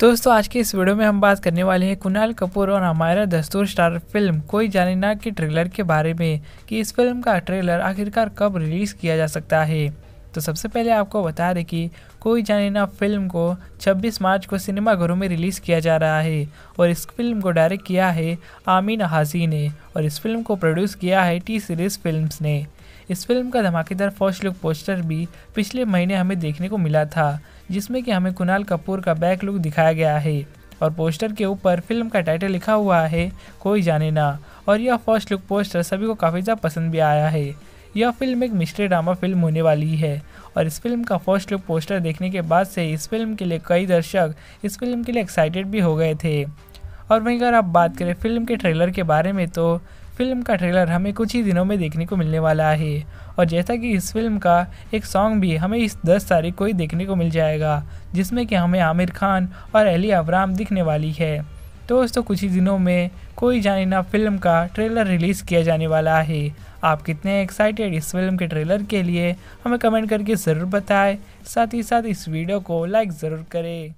दोस्तों आज के इस वीडियो में हम बात करने वाले हैं कुणाल कपूर और हमारा दस्तूर स्टार फिल्म कोई जाने ना के ट्रेलर के बारे में कि इस फिल्म का ट्रेलर आखिरकार कब रिलीज़ किया जा सकता है तो सबसे पहले आपको बता दें कि कोई जाने ना फिल्म को 26 मार्च को सिनेमाघरों में रिलीज़ किया जा रहा है और इस फिल्म को डायरेक्ट किया है आमीन हाजी ने और इस फिल्म को प्रोड्यूस किया है टी सीरीज़ फिल्म ने इस फिल्म का धमाकेदार फर्स्ट लुक पोस्टर भी पिछले महीने हमें देखने को मिला था जिसमें कि हमें कुणाल कपूर का बैक लुक दिखाया गया है और पोस्टर के ऊपर फिल्म का टाइटल लिखा हुआ है कोई जाने ना और यह फर्स्ट लुक पोस्टर सभी को काफ़ी ज़्यादा पसंद भी आया है यह फिल्म एक मिस्ट्री ड्रामा फिल्म होने वाली है और इस फिल्म का फर्स्ट लुक पोस्टर देखने के बाद से इस फिल्म के लिए कई दर्शक इस फिल्म के लिए एक्साइटेड भी हो गए थे और वहीं अगर आप बात करें फिल्म के ट्रेलर के बारे में तो फिल्म का ट्रेलर हमें कुछ ही दिनों में देखने को मिलने वाला है और जैसा कि इस फिल्म का एक सॉन्ग भी हमें इस दस तारीख को ही देखने को मिल जाएगा जिसमें कि हमें आमिर खान और अली अवराम दिखने वाली है तो दोस्तों कुछ ही दिनों में कोई जाने ना फिल्म का ट्रेलर रिलीज़ किया जाने वाला है आप कितने एक्साइटेड इस फिल्म के ट्रेलर के लिए हमें कमेंट करके ज़रूर बताएं साथ ही साथ इस वीडियो को लाइक ज़रूर करें